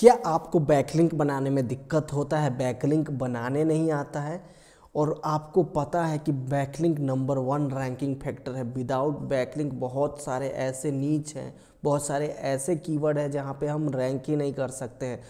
क्या आपको बैकलिंक बनाने में दिक्कत होता है बैकलिंक बनाने नहीं आता है और आपको पता है कि backlink number one ranking factor है विदाउट बैकलिंक बहुत सारे ऐसे नीच हैं बहुत सारे ऐसे कीवर्ड हैं जहाँ पे हम रैंक ही नहीं कर सकते हैं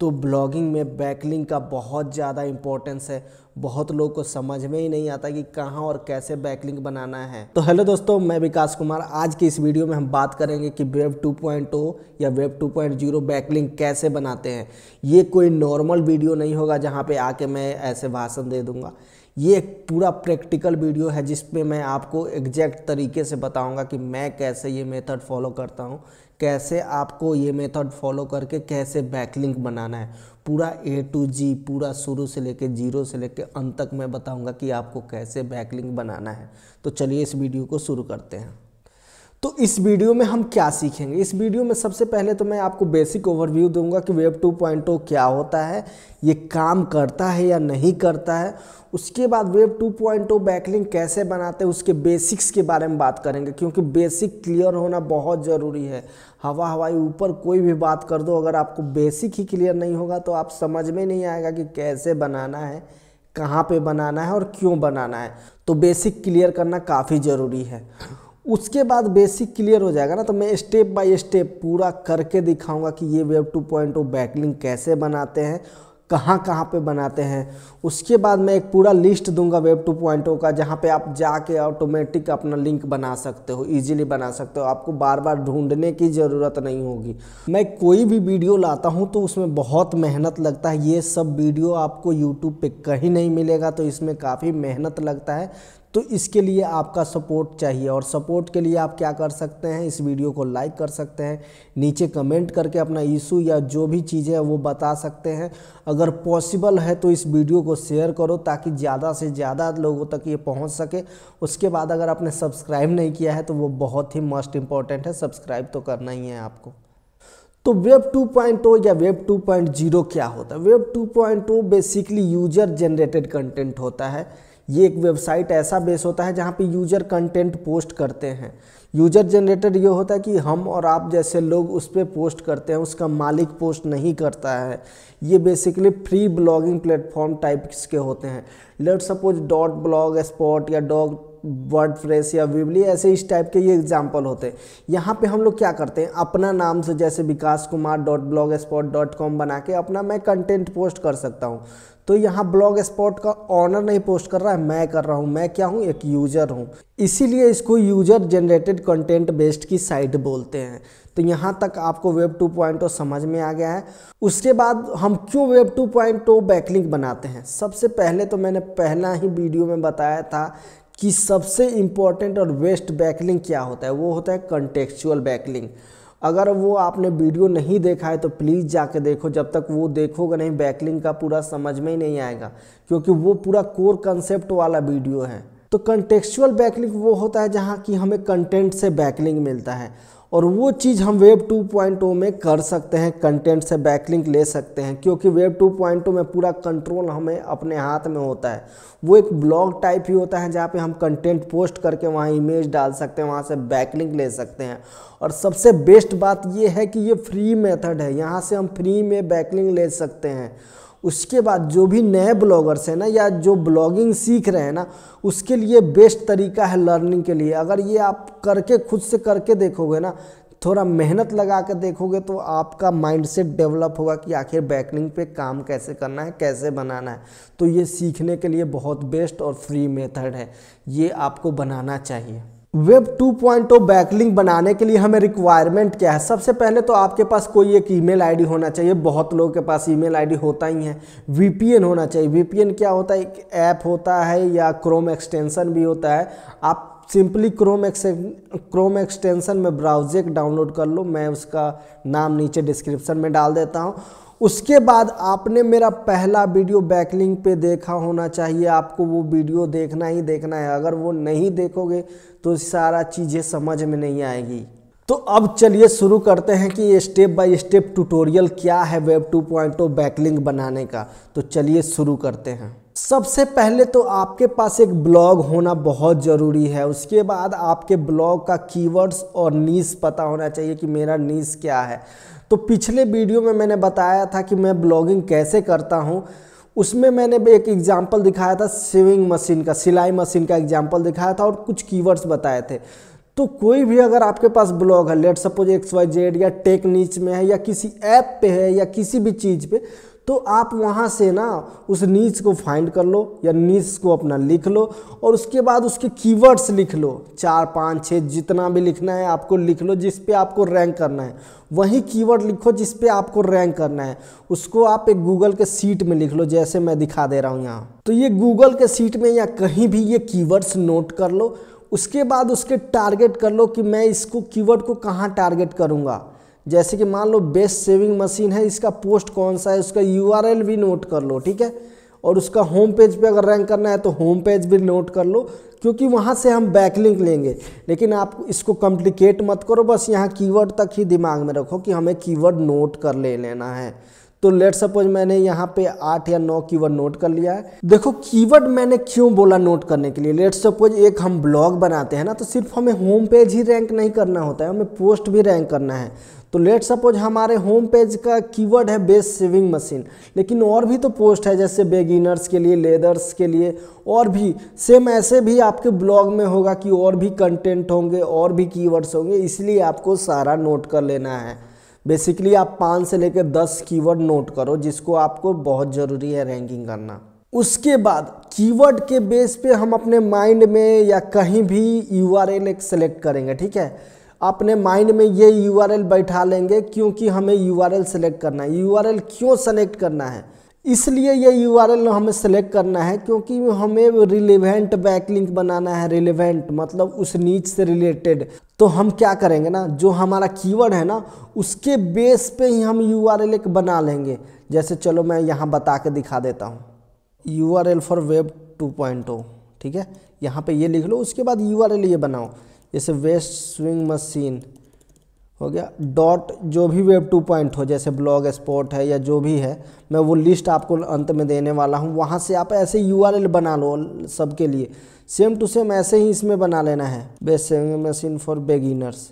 तो ब्लॉगिंग में बैकलिंग का बहुत ज़्यादा इम्पोर्टेंस है बहुत लोग को समझ में ही नहीं आता कि कहाँ और कैसे बैकलिंग बनाना है तो हेलो दोस्तों मैं विकास कुमार आज की इस वीडियो में हम बात करेंगे कि वेब 2.0 या वेब 2.0 बैकलिंग कैसे बनाते हैं ये कोई नॉर्मल वीडियो नहीं होगा जहाँ पर आके मैं ऐसे भाषण दे दूँगा ये एक पूरा प्रैक्टिकल वीडियो है जिसमें मैं आपको एग्जैक्ट तरीके से बताऊंगा कि मैं कैसे ये मेथड फॉलो करता हूँ कैसे आपको ये मेथड फॉलो करके कैसे बैकलिंक बनाना है पूरा ए टू जी पूरा शुरू से लेके जीरो से लेके अंत तक मैं बताऊंगा कि आपको कैसे बैकलिंक बनाना है तो चलिए इस वीडियो को शुरू करते हैं तो इस वीडियो में हम क्या सीखेंगे इस वीडियो में सबसे पहले तो मैं आपको बेसिक ओवरव्यू दूंगा कि वेब 2.0 क्या होता है ये काम करता है या नहीं करता है उसके बाद वेब 2.0 बैकलिंग कैसे बनाते हैं उसके बेसिक्स के बारे में बात करेंगे क्योंकि बेसिक क्लियर होना बहुत ज़रूरी है हवा हवाई ऊपर कोई भी बात कर दो अगर आपको बेसिक ही क्लियर नहीं होगा तो आप समझ में नहीं आएगा कि कैसे बनाना है कहाँ पे बनाना है और क्यों बनाना है तो बेसिक क्लियर करना काफ़ी ज़रूरी है उसके बाद बेसिक क्लियर हो जाएगा ना तो मैं स्टेप बाय स्टेप पूरा करके दिखाऊंगा कि ये वेब टू पॉइंट बैकलिंग कैसे बनाते हैं कहाँ कहाँ पे बनाते हैं उसके बाद मैं एक पूरा लिस्ट दूंगा वेब टू पॉइंटों का जहाँ पे आप जाके ऑटोमेटिक अपना लिंक बना सकते हो इजीली बना सकते हो आपको बार बार ढूंढने की ज़रूरत नहीं होगी मैं कोई भी वीडियो लाता हूँ तो उसमें बहुत मेहनत लगता है ये सब वीडियो आपको यूट्यूब पर कहीं नहीं मिलेगा तो इसमें काफ़ी मेहनत लगता है तो इसके लिए आपका सपोर्ट चाहिए और सपोर्ट के लिए आप क्या कर सकते हैं इस वीडियो को लाइक कर सकते हैं नीचे कमेंट करके अपना इशू या जो भी चीज़ है वो बता सकते हैं अगर पॉसिबल है तो इस वीडियो को शेयर करो ताकि ज़्यादा से ज़्यादा लोगों तक ये पहुँच सके उसके बाद अगर आपने सब्सक्राइब नहीं किया है तो वो बहुत ही मोस्ट इम्पॉर्टेंट है सब्सक्राइब तो करना ही है आपको तो वेब 2.0 या वेब 2.0 क्या होता है web 2.0 basically user generated content होता है ये एक वेबसाइट ऐसा बेस होता है जहाँ पे यूजर कंटेंट पोस्ट करते हैं यूजर जनरेटेड ये होता है कि हम और आप जैसे लोग उस पर पोस्ट करते हैं उसका मालिक पोस्ट नहीं करता है ये basically free blogging platform types के होते हैं let suppose dot blog spot या डॉग वर्ड फ्रेस या विबली ऐसे इस टाइप के ये एग्जाम्पल होते हैं यहाँ पे हम लोग क्या करते हैं अपना नाम से जैसे Vikas Kumar dot blog spot dot com बना के अपना मैं कंटेंट पोस्ट कर सकता हूँ तो यहाँ ब्लॉग स्पॉट का ऑनर नहीं पोस्ट कर रहा है मैं कर रहा हूँ मैं क्या हूँ एक यूज़र हूँ इसीलिए इसको यूज़र जनरेटेड कंटेंट बेस्ड की साइट बोलते हैं तो यहाँ तक आपको वेब 2.0 समझ में आ गया है उसके बाद हम क्यों वेब 2.0 बैकलिंक बनाते हैं सबसे पहले तो मैंने पहला ही वीडियो में बताया था कि सबसे इम्पोर्टेंट और बेस्ट बैकलिंग क्या होता है वो होता है कंटेक्चुअल बैकलिंग अगर वो आपने वीडियो नहीं देखा है तो प्लीज़ जाके देखो जब तक वो देखोगे नहीं बैकलिंग का पूरा समझ में ही नहीं आएगा क्योंकि वो पूरा कोर कंसेप्ट वाला वीडियो है तो कंटेक्चुअल बैकलिंग वो होता है जहाँ कि हमें कंटेंट से बैकलिंग मिलता है और वो चीज़ हम वेब 2.0 में कर सकते हैं कंटेंट से बैकलिंक ले सकते हैं क्योंकि वेब 2.0 में पूरा कंट्रोल हमें अपने हाथ में होता है वो एक ब्लॉग टाइप ही होता है जहाँ पे हम कंटेंट पोस्ट करके वहाँ इमेज डाल सकते हैं वहाँ से बैकलिंक ले सकते हैं और सबसे बेस्ट बात ये है कि ये फ्री मेथड है यहाँ से हम फ्री में बैकलिंग ले सकते हैं उसके बाद जो भी नए ब्लॉगर्स हैं ना या जो ब्लॉगिंग सीख रहे हैं ना उसके लिए बेस्ट तरीका है लर्निंग के लिए अगर ये आप करके खुद से करके देखोगे ना थोड़ा मेहनत लगा कर देखोगे तो आपका माइंडसेट डेवलप होगा कि आखिर बैकनिंग पे काम कैसे करना है कैसे बनाना है तो ये सीखने के लिए बहुत बेस्ट और फ्री मेथड है ये आपको बनाना चाहिए वेब 2.0 बैकलिंग बनाने के लिए हमें रिक्वायरमेंट क्या है सबसे पहले तो आपके पास कोई एक ईमेल आईडी होना चाहिए बहुत लोगों के पास ईमेल आईडी होता ही है वीपीएन होना चाहिए वीपीएन क्या होता है एक ऐप होता है या क्रोम एक्सटेंशन भी होता है आप सिंपली क्रोम क्रोम एक्सटेंशन में ब्राउजर डाउनलोड कर लो मैं उसका नाम नीचे डिस्क्रिप्शन में डाल देता हूँ उसके बाद आपने मेरा पहला वीडियो बैकलिंग पे देखा होना चाहिए आपको वो वीडियो देखना ही देखना है अगर वो नहीं देखोगे तो सारा चीज़ें समझ में नहीं आएगी तो अब चलिए शुरू करते हैं कि स्टेप बाय स्टेप ट्यूटोरियल क्या है वेब 2.0 बैकलिंग बनाने का तो चलिए शुरू करते हैं सबसे पहले तो आपके पास एक ब्लॉग होना बहुत ज़रूरी है उसके बाद आपके ब्लॉग का कीवर्ड्स और नीस पता होना चाहिए कि मेरा नीस क्या है तो पिछले वीडियो में मैंने बताया था कि मैं ब्लॉगिंग कैसे करता हूँ उसमें मैंने एक एग्जाम्पल दिखाया था सिविंग मशीन का सिलाई मशीन का एग्जाम्पल दिखाया था और कुछ कीवर्ड्स बताए थे तो कोई भी अगर आपके पास ब्लॉग है let suppose X Y Z या टेक नीच में है या किसी ऐप पे है या किसी भी चीज़ पे तो आप वहाँ से ना उस नीच को फाइंड कर लो या नीच को अपना लिख लो और उसके बाद उसके कीवर्ड्स लिख लो चार पाँच छः जितना भी लिखना है आपको लिख लो जिस पे आपको रैंक करना है वही कीवर्ड लिखो जिस पे आपको रैंक करना है उसको आप एक गूगल के सीट में लिख लो जैसे मैं दिखा दे रहा हूँ यहाँ तो ये गूगल के सीट में या कहीं भी ये कीवर्ड्स नोट कर लो उसके बाद उसके टारगेट कर लो कि मैं इसको कीवर्ड को कहाँ टारगेट करूँगा जैसे कि मान लो बेस्ट सेविंग मशीन है इसका पोस्ट कौन सा है उसका यू भी नोट कर लो ठीक है और उसका होम पेज पे अगर रैंक करना है तो होम पेज भी नोट कर लो क्योंकि वहाँ से हम बैकलिंक लेंगे लेकिन आप इसको कॉम्प्लिकेट मत करो बस यहाँ कीवर्ड तक ही दिमाग में रखो कि हमें कीवर्ड नोट कर ले लेना है तो लेट सपोज मैंने यहाँ पे आठ या नौ कीवर्ड नोट कर लिया है देखो कीवर्ड मैंने क्यों बोला नोट करने के लिए लेट सपोज एक हम ब्लॉग बनाते हैं ना तो सिर्फ हमें होम पेज ही रैंक नहीं करना होता है हमें पोस्ट भी रैंक करना है तो लेट सपोज हमारे होम पेज का कीवर्ड है बेस्ट सेविंग मशीन लेकिन और भी तो पोस्ट है जैसे बेगिनर्स के लिए लेदर्स के लिए और भी सेम ऐसे भी आपके ब्लॉग में होगा कि और भी कंटेंट होंगे और भी कीवर्ड्स होंगे इसलिए आपको सारा नोट कर लेना है बेसिकली आप पाँच से लेकर दस कीवर्ड नोट करो जिसको आपको बहुत ज़रूरी है रैंकिंग करना उसके बाद कीवर्ड के बेस पे हम अपने माइंड में या कहीं भी यू आर एल एक सेलेक्ट करेंगे ठीक है अपने माइंड में ये यू आर एल बैठा लेंगे क्योंकि हमें यू आर एल सेलेक्ट करना है यू आर एल क्यों सेलेक्ट करना है इसलिए ये यू हमें सेलेक्ट करना है क्योंकि हमें रिलेवेंट बैकलिंक बनाना है रिलेवेंट मतलब उस नीच से रिलेटेड तो हम क्या करेंगे ना जो हमारा कीवर्ड है ना उसके बेस पे ही हम यू आर एक बना लेंगे जैसे चलो मैं यहाँ बता के दिखा देता हूँ U R L for web two point O ठीक है यहाँ पे ये लिख लो उसके बाद यू आर एल ये बनाओ जैसे वेस्ट स्विंग मशीन हो गया डॉट जो भी वेब टू पॉइंट हो जैसे ब्लॉग स्पॉट है या जो भी है मैं वो लिस्ट आपको अंत में देने वाला हूँ वहाँ से आप ऐसे यू बना लो सबके लिए सेम टू सेम ऐसे ही इसमें बना लेना है best sewing machine for beginners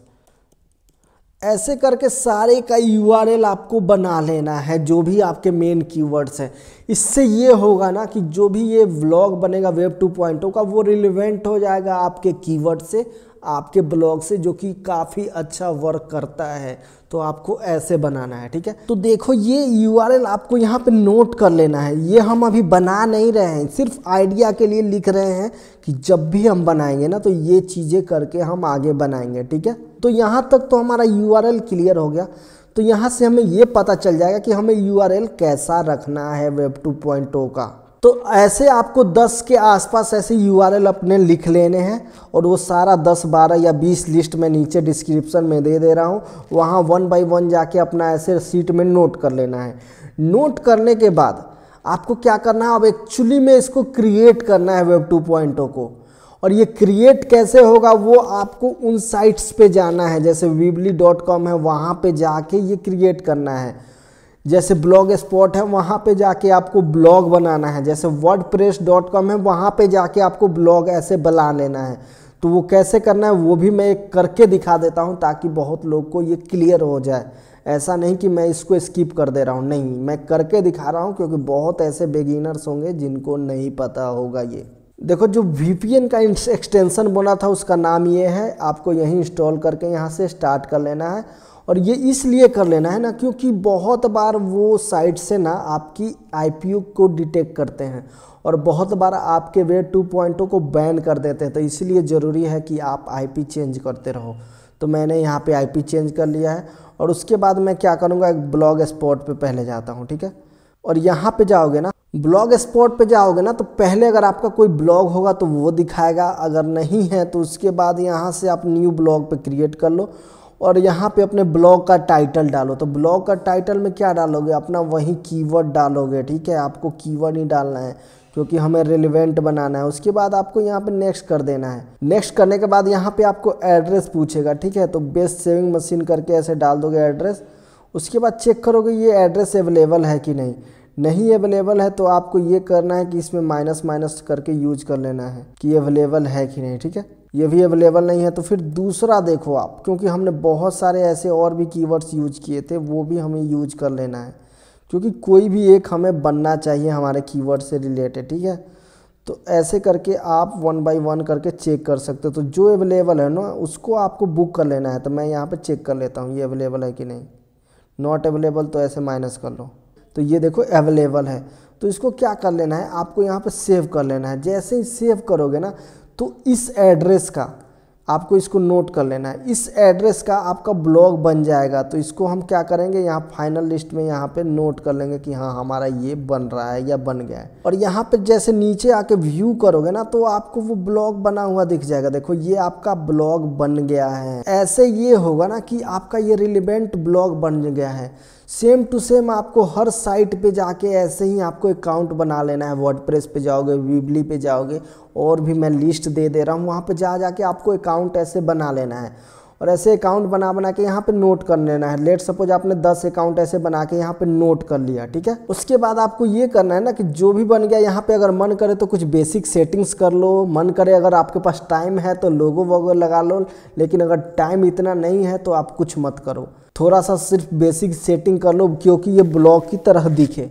ऐसे करके सारे का यू आपको बना लेना है जो भी आपके मेन कीवर्ड्स हैं इससे ये होगा ना कि जो भी ये ब्लॉग बनेगा वेब टू पॉइंटों का वो रिलेवेंट हो जाएगा आपके कीवर्ड से आपके ब्लॉग से जो कि काफ़ी अच्छा वर्क करता है तो आपको ऐसे बनाना है ठीक है तो देखो ये यू आपको यहाँ पे नोट कर लेना है ये हम अभी बना नहीं रहे हैं सिर्फ आइडिया के लिए लिख रहे हैं कि जब भी हम बनाएंगे ना तो ये चीज़ें करके हम आगे बनाएंगे ठीक है तो यहाँ तक तो हमारा यू क्लियर हो गया तो यहाँ से हमें ये पता चल जाएगा कि हमें यू कैसा रखना है वेब टू oh का तो ऐसे आपको 10 के आसपास ऐसे यू अपने लिख लेने हैं और वो सारा 10, 12 या 20 लिस्ट में नीचे डिस्क्रिप्शन में दे दे रहा हूँ वहाँ वन बाई वन जाके अपना ऐसे सीट में नोट कर लेना है नोट करने के बाद आपको क्या करना है अब एक्चुअली में इसको क्रिएट करना है वेब टू पॉइंटों को और ये क्रिएट कैसे होगा वो आपको उन साइट्स पे जाना है जैसे वीबली डॉट कॉम है वहाँ पे जाके ये क्रिएट करना है जैसे ब्लॉग स्पॉट है वहाँ पे जाके आपको ब्लॉग बनाना है जैसे वर्ड प्रेस डॉट कॉम है वहाँ पे जाके आपको ब्लॉग ऐसे बना लेना है तो वो कैसे करना है वो भी मैं एक करके दिखा देता हूँ ताकि बहुत लोग को ये क्लियर हो जाए ऐसा नहीं कि मैं इसको स्किप कर दे रहा हूँ नहीं मैं करके दिखा रहा हूँ क्योंकि बहुत ऐसे बिगिनर्स होंगे जिनको नहीं पता होगा ये देखो जो वी का एक्सटेंशन बना था उसका नाम ये है आपको यहीं इंस्टॉल करके यहाँ से स्टार्ट कर लेना है और ये इसलिए कर लेना है ना क्योंकि बहुत बार वो साइट से ना आपकी आईपीयू को डिटेक्ट करते हैं और बहुत बार आपके वे टू पॉइंटों को बैन कर देते हैं तो इसलिए ज़रूरी है कि आप आईपी चेंज करते रहो तो मैंने यहाँ पे आईपी चेंज कर लिया है और उसके बाद मैं क्या करूँगा एक ब्लॉग स्पॉट पे पहले जाता हूँ ठीक है और यहाँ पे जाओगे ना ब्लॉग स्पॉट पे जाओगे ना तो पहले अगर आपका कोई ब्लॉग होगा तो वो दिखाएगा अगर नहीं है तो उसके बाद यहाँ से आप न्यू ब्लॉग पे क्रिएट कर लो और यहाँ पे अपने ब्लॉग का टाइटल डालो तो ब्लॉग का टाइटल में क्या डालोगे अपना वही कीवर्ड डालोगे ठीक है आपको कीवर्ड ही डालना है क्योंकि हमें रिलेवेंट बनाना है उसके बाद आपको यहाँ पे नेक्स्ट कर देना है नेक्स्ट करने के बाद यहाँ पे आपको एड्रेस पूछेगा ठीक है तो बेस्ट सेविंग मशीन करके ऐसे डाल दोगे एड्रेस उसके बाद चेक करोगे ये एड्रेस अवेलेबल है कि नहीं नहीं अवेलेबल है तो आपको ये करना है कि इसमें माइनस माइनस करके यूज कर लेना है कि अवेलेबल है कि नहीं ठीक है ये भी अवेलेबल नहीं है तो फिर दूसरा देखो आप क्योंकि हमने बहुत सारे ऐसे और भी कीवर्ड्स यूज किए थे वो भी हमें यूज कर लेना है क्योंकि कोई भी एक हमें बनना चाहिए हमारे कीवर्ड से रिलेटेड ठीक है तो ऐसे करके आप वन बाय वन करके चेक कर सकते हो तो जो अवेलेबल है ना उसको आपको बुक कर लेना है तो मैं यहाँ पे चेक कर लेता हूँ ये अवेलेबल है कि नहीं नॉट अवेलेबल तो ऐसे माइनस कर लो तो ये देखो अवेलेबल है तो इसको क्या कर लेना है आपको यहाँ पे सेव कर लेना है जैसे ही सेव करोगे ना तो इस एड्रेस का आपको इसको नोट कर लेना है इस एड्रेस का आपका ब्लॉग बन जाएगा तो इसको हम क्या करेंगे यहाँ फाइनल लिस्ट में यहाँ पे नोट कर लेंगे कि हाँ हमारा ये बन रहा है या बन गया है और यहाँ पे जैसे नीचे आके व्यू करोगे ना तो आपको वो ब्लॉग बना हुआ दिख जाएगा देखो ये आपका ब्लॉग बन गया है ऐसे ये होगा ना कि आपका ये रिलिवेंट ब्लॉग बन गया है सेम टू सेम आपको हर साइट पे जाके ऐसे ही आपको अकाउंट बना लेना है वर्डप्रेस पे जाओगे वीबली पे जाओगे और भी मैं लिस्ट दे दे रहा हूँ वहाँ पे जा जाके आपको अकाउंट ऐसे बना लेना है और ऐसे अकाउंट बना बना के यहाँ पे नोट कर लेना है लेट सपोज आपने 10 अकाउंट ऐसे बना के यहाँ पे नोट कर लिया ठीक है उसके बाद आपको ये करना है ना कि जो भी बन गया यहाँ पे अगर मन करे तो कुछ बेसिक सेटिंग्स कर लो मन करे अगर आपके पास टाइम है तो लोगो वगो लगा लो लेकिन अगर टाइम इतना नहीं है तो आप कुछ मत करो थोड़ा सा सिर्फ बेसिक सेटिंग कर लो क्योंकि ये ब्लॉक की तरह दिखे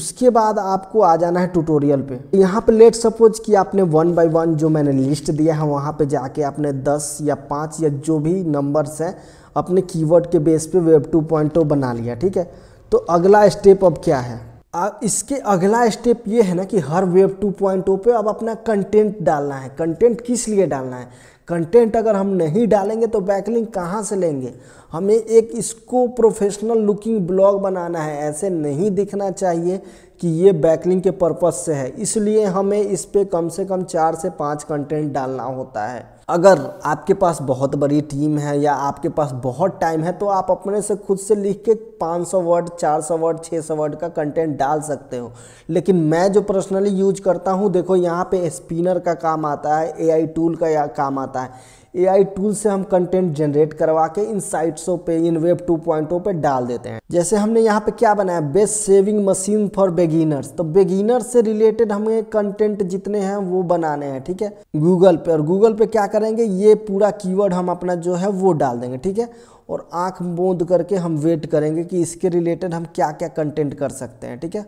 उसके बाद आपको आ जाना है ट्यूटोरियल पे यहाँ पे लेट सपोज कि आपने वन बाय वन जो मैंने लिस्ट दिया है वहाँ पे जाके आपने दस या पाँच या जो भी नंबर्स हैं अपने कीवर्ड के बेस पे वेब टू 2.0 बना लिया ठीक है तो अगला स्टेप अब क्या है आ, इसके अगला स्टेप ये है ना कि हर वेब 2.0 पे अब अपना कंटेंट डालना है कंटेंट किस लिए डालना है कंटेंट अगर हम नहीं डालेंगे तो बैकलिंग कहाँ से लेंगे हमें एक इसको प्रोफेशनल लुकिंग ब्लॉग बनाना है ऐसे नहीं दिखना चाहिए कि ये बैकलिंग के पर्पज़ से है इसलिए हमें इस पर कम से कम चार से पाँच कंटेंट डालना होता है अगर आपके पास बहुत बड़ी टीम है या आपके पास बहुत टाइम है तो आप अपने से खुद से लिख के 500 वर्ड 400 वर्ड 600 वर्ड का कंटेंट डाल सकते हो लेकिन मैं जो पर्सनली यूज करता हूँ देखो यहाँ पे स्पिनर का काम आता है एआई टूल का काम आता है एआई टूल से हम कंटेंट जनरेट करवा के इन साइट्सों पे इन वेब टू 2.0 पे डाल देते हैं जैसे हमने यहाँ पे क्या बनाया best sewing machine for beginners तो बेगिनर्स से रिलेटेड हमें कंटेंट जितने हैं वो बनाने हैं ठीक है गूगल पे और गूगल पे क्या करेंगे ये पूरा कीवर्ड हम अपना जो है वो डाल देंगे ठीक है और आंख बोंद करके हम वेट करेंगे कि इसके रिलेटेड हम क्या क्या कंटेंट कर सकते हैं ठीक है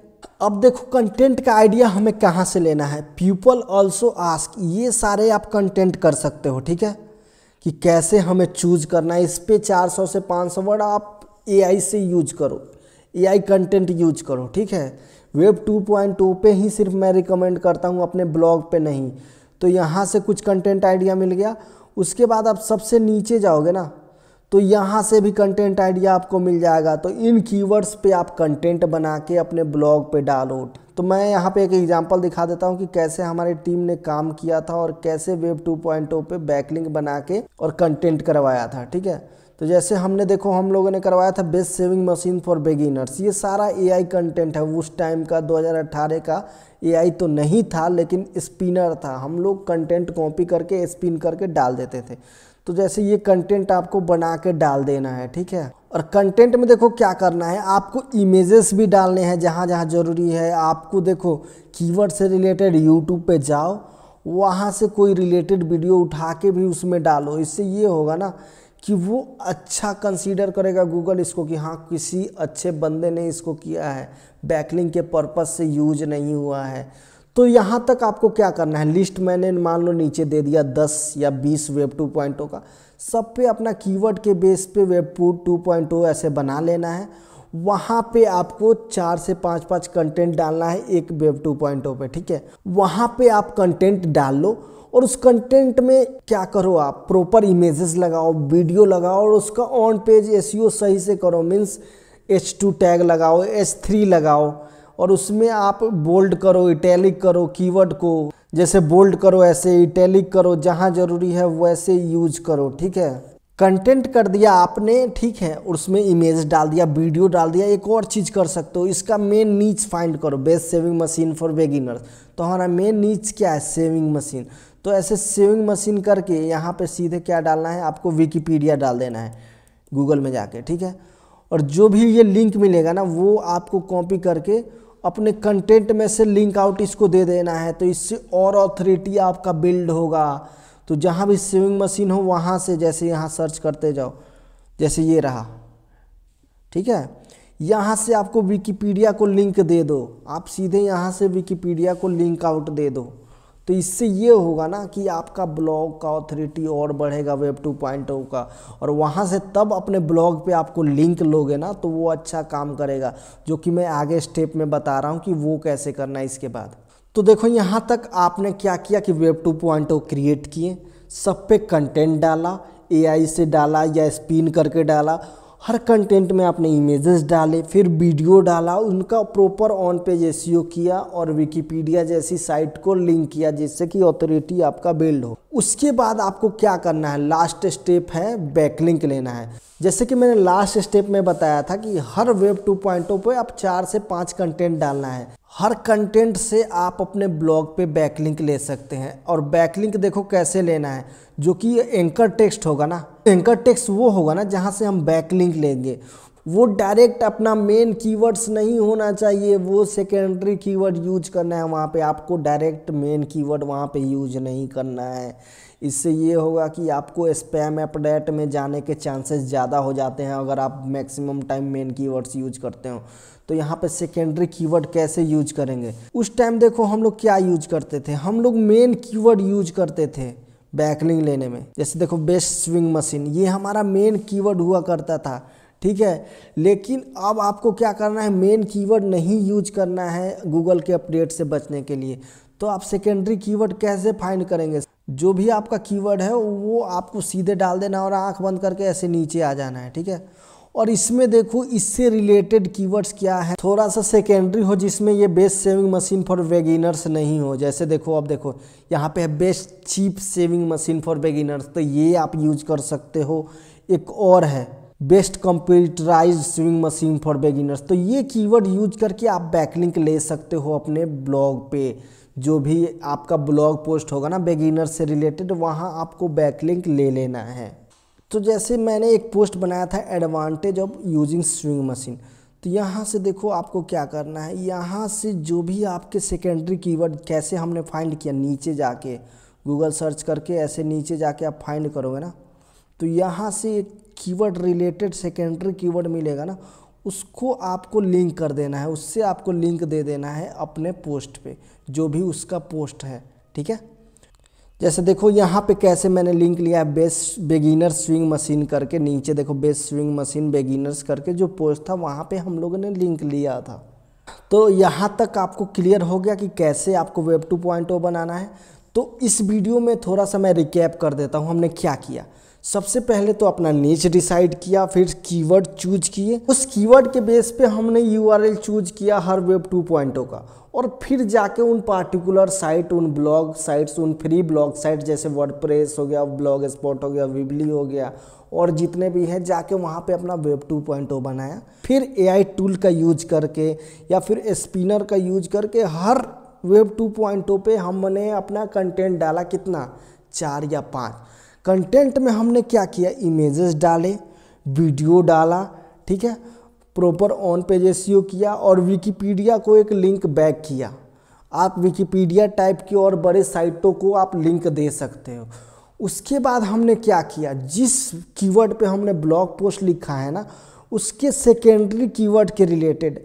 अब देखो कंटेंट का आइडिया हमें कहाँ से लेना है पीपल ऑल्सो आस्क ये सारे आप कंटेंट कर सकते हो ठीक है कि कैसे हमें चूज करना है इस पर चार सौ से पाँच सौ वर्ड आप आई से यूज करो आई कंटेंट यूज करो ठीक है वेब 2.2 पे ही सिर्फ मैं रिकमेंड करता हूँ अपने ब्लॉग पे नहीं तो यहाँ से कुछ कंटेंट आइडिया मिल गया उसके बाद आप सबसे नीचे जाओगे ना तो यहाँ से भी कंटेंट आइडिया आपको मिल जाएगा तो इन कीवर्ड्स पे आप कंटेंट बना के अपने ब्लॉग पे डालो तो मैं यहाँ पे एक एग्जांपल दिखा देता हूँ कि कैसे हमारी टीम ने काम किया था और कैसे वेब 2.0 पे बैकलिंग बना के और कंटेंट करवाया था ठीक है तो जैसे हमने देखो हम लोगों ने करवाया था best sewing machine for beginners ये सारा ए कंटेंट है उस टाइम का दो का ए तो नहीं था लेकिन स्पिनर था हम लोग कंटेंट कॉपी करके स्पिन करके डाल देते थे तो जैसे ये कंटेंट आपको बना के डाल देना है ठीक है और कंटेंट में देखो क्या करना है आपको इमेजेस भी डालने हैं जहाँ जहाँ ज़रूरी है आपको देखो कीवर्ड से रिलेटेड यूट्यूब पे जाओ वहाँ से कोई रिलेटेड वीडियो उठा के भी उसमें डालो इससे ये होगा ना कि वो अच्छा कंसीडर करेगा गूगल इसको कि हाँ किसी अच्छे बंदे ने इसको किया है बैकलिंग के पर्पज़ से यूज नहीं हुआ है तो यहाँ तक आपको क्या करना है लिस्ट मैंने मान लो नीचे दे दिया 10 या 20 वेब 2.0 का सब पे अपना कीवर्ड के बेस पे वेब टू 2.0 ऐसे बना लेना है वहाँ पे आपको चार से पाँच पाँच कंटेंट डालना है एक वेब 2.0 पे ठीक है वहाँ पे आप कंटेंट डाल लो और उस कंटेंट में क्या करो आप प्रॉपर इमेजेस लगाओ वीडियो लगाओ और उसका ऑन पेज एस सही से करो मीन्स एच टू टैग लगाओ एच थ्री लगाओ और उसमें आप बोल्ड करो इटैलिक करो कीवर्ड को जैसे बोल्ड करो ऐसे इटैलिक करो जहाँ ज़रूरी है वैसे यूज करो ठीक है कंटेंट कर दिया आपने ठीक है उसमें इमेज डाल दिया वीडियो डाल दिया एक और चीज़ कर सकते हो इसका मेन नीच फाइंड करो best sewing machine for beginners तो हमारा मेन नीच क्या है सेविंग मशीन तो ऐसे सेविंग मशीन करके यहाँ पे सीधे क्या डालना है आपको विकीपीडिया डाल देना है गूगल में जाके ठीक है और जो भी ये लिंक मिलेगा ना वो आपको कॉपी करके अपने कंटेंट में से लिंक आउट इसको दे देना है तो इससे और ऑथोरिटी आपका बिल्ड होगा तो जहाँ भी स्विमिंग मशीन हो वहाँ से जैसे यहाँ सर्च करते जाओ जैसे ये रहा ठीक है यहाँ से आपको विकीपीडिया को लिंक दे दो आप सीधे यहाँ से विकीपीडिया को लिंक आउट दे दो तो इससे ये होगा ना कि आपका ब्लॉग का ऑथोरिटी और बढ़ेगा वेब टू पॉइंट का और वहाँ से तब अपने ब्लॉग पे आपको लिंक लोगे ना तो वो अच्छा काम करेगा जो कि मैं आगे स्टेप में बता रहा हूँ कि वो कैसे करना है इसके बाद तो देखो यहाँ तक आपने क्या किया कि वेब टू पॉइंट क्रिएट किए सब पे कंटेंट डाला ए से डाला या स्पिन करके डाला हर कंटेंट में आपने इमेजेस डाले फिर वीडियो डाला उनका प्रॉपर ऑन पेज एस किया और विकीपीडिया जैसी साइट को लिंक किया जिससे कि ऑथोरिटी आपका बिल्ड हो उसके बाद आपको क्या करना है लास्ट स्टेप है बैकलिंक लेना है जैसे कि मैंने लास्ट स्टेप में बताया था कि हर वेब टू पॉइंटों पर आप चार से पाँच कंटेंट डालना है हर कंटेंट से आप अपने ब्लॉग पे बैकलिंक ले सकते हैं और बैकलिंक देखो कैसे लेना है जो कि एंकर टेक्स्ट होगा ना एंकर टेक्स्ट वो होगा ना जहाँ से हम बैकलिंक लेंगे वो डायरेक्ट अपना मेन कीवर्ड्स नहीं होना चाहिए वो सेकेंडरी कीवर्ड यूज करना है वहाँ पे आपको डायरेक्ट मेन कीवर्ड वहाँ पे यूज नहीं करना है इससे ये होगा कि आपको स्पैम अपडेट में जाने के चांसेस ज़्यादा हो जाते हैं अगर आप maximum time main keywords use करते हो तो यहाँ पे सेकेंडरी कीवर्ड कैसे यूज करेंगे उस टाइम देखो हम लोग क्या यूज करते थे हम लोग मेन कीवर्ड यूज करते थे बैकलिंग लेने में जैसे देखो बेस्ट स्विंग मशीन ये हमारा मेन कीवर्ड हुआ करता था ठीक है लेकिन अब आपको क्या करना है मेन कीवर्ड नहीं यूज करना है गूगल के अपडेट से बचने के लिए तो आप सेकेंडरी कीवर्ड कैसे फाइंड करेंगे जो भी आपका कीवर्ड है वो आपको सीधे डाल देना और आंख बंद करके ऐसे नीचे आ जाना है ठीक है और इसमें देखो इससे रिलेटेड कीवर्ड्स क्या है थोड़ा सा सेकेंडरी हो जिसमें ये best sewing machine for beginners नहीं हो जैसे देखो अब देखो यहाँ पे है best cheap sewing machine for beginners तो ये आप यूज कर सकते हो एक और है best computerize sewing machine for beginners तो ये कीवर्ड यूज करके आप बैकलिंक ले सकते हो अपने ब्लॉग पे जो भी आपका ब्लॉग पोस्ट होगा ना बेगिनर्स से रिलेटेड वहाँ आपको बैकलिंक ले लेना है तो जैसे मैंने एक पोस्ट बनाया था advantage of using sewing machine तो यहाँ से देखो आपको क्या करना है यहाँ से जो भी आपके सेकेंडरी कीवर्ड कैसे हमने फाइंड किया नीचे जाके गूगल सर्च करके ऐसे नीचे जाके आप फाइंड करोगे ना तो यहाँ से एक कीवर्ड रिलेटेड सेकेंडरी कीवर्ड मिलेगा ना उसको आपको लिंक कर देना है उससे आपको लिंक दे देना है अपने पोस्ट पे जो भी उसका पोस्ट है ठीक है जैसे देखो यहाँ पे कैसे मैंने लिंक लिया है बेस बेगिनर स्विंग मशीन करके नीचे देखो बेस स्विंग मशीन बेगिनर्स करके जो पोस्ट था वहाँ पे हम लोगों ने लिंक लिया था तो यहाँ तक आपको क्लियर हो गया कि कैसे आपको वेब टू पॉइंट बनाना है तो इस वीडियो में थोड़ा सा मैं रिकैप कर देता हूँ हमने क्या किया सबसे पहले तो अपना नीच डिसाइड किया फिर कीवर्ड चूज किए उस कीवर्ड के बेस पे हमने यूआरएल चूज किया हर वेब टू पॉइंटों का और फिर जाके उन पार्टिकुलर साइट उन ब्लॉग साइट्स उन फ्री ब्लॉग साइट जैसे वर्डप्रेस हो गया ब्लॉग स्पॉट हो गया विबली हो गया और जितने भी हैं जाके वहाँ पे अपना वेब टू पॉइंट बनाया फिर ए टूल का यूज करके या फिर स्पिनर का यूज करके हर वेब टू पॉइंटों पे हमने अपना कंटेंट डाला कितना चार या पाँच कंटेंट में हमने क्या किया इमेजेस डाले वीडियो डाला ठीक है प्रॉपर ऑन पेज एस किया और विकिपीडिया को एक लिंक बैक किया आप विकिपीडिया टाइप की और बड़े साइटों को आप लिंक दे सकते हो उसके बाद हमने क्या किया जिस कीवर्ड पे हमने ब्लॉग पोस्ट लिखा है ना उसके सेकेंडरी कीवर्ड के रिलेटेड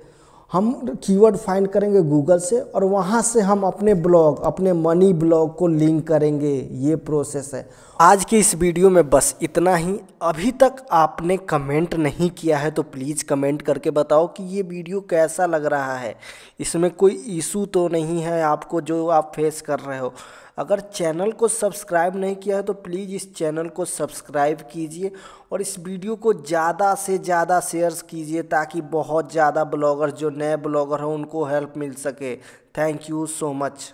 हम कीवर्ड फाइंड करेंगे गूगल से और वहाँ से हम अपने ब्लॉग अपने मनी ब्लॉग को लिंक करेंगे ये प्रोसेस है आज की इस वीडियो में बस इतना ही अभी तक आपने कमेंट नहीं किया है तो प्लीज़ कमेंट करके बताओ कि ये वीडियो कैसा लग रहा है इसमें कोई इशू तो नहीं है आपको जो आप फेस कर रहे हो अगर चैनल को सब्सक्राइब नहीं किया है तो प्लीज़ इस चैनल को सब्सक्राइब कीजिए और इस वीडियो को ज़्यादा से ज़्यादा शेयर कीजिए ताकि बहुत ज़्यादा ब्लॉगर जो नए ब्लॉगर हैं उनको हेल्प मिल सके थैंक यू सो मच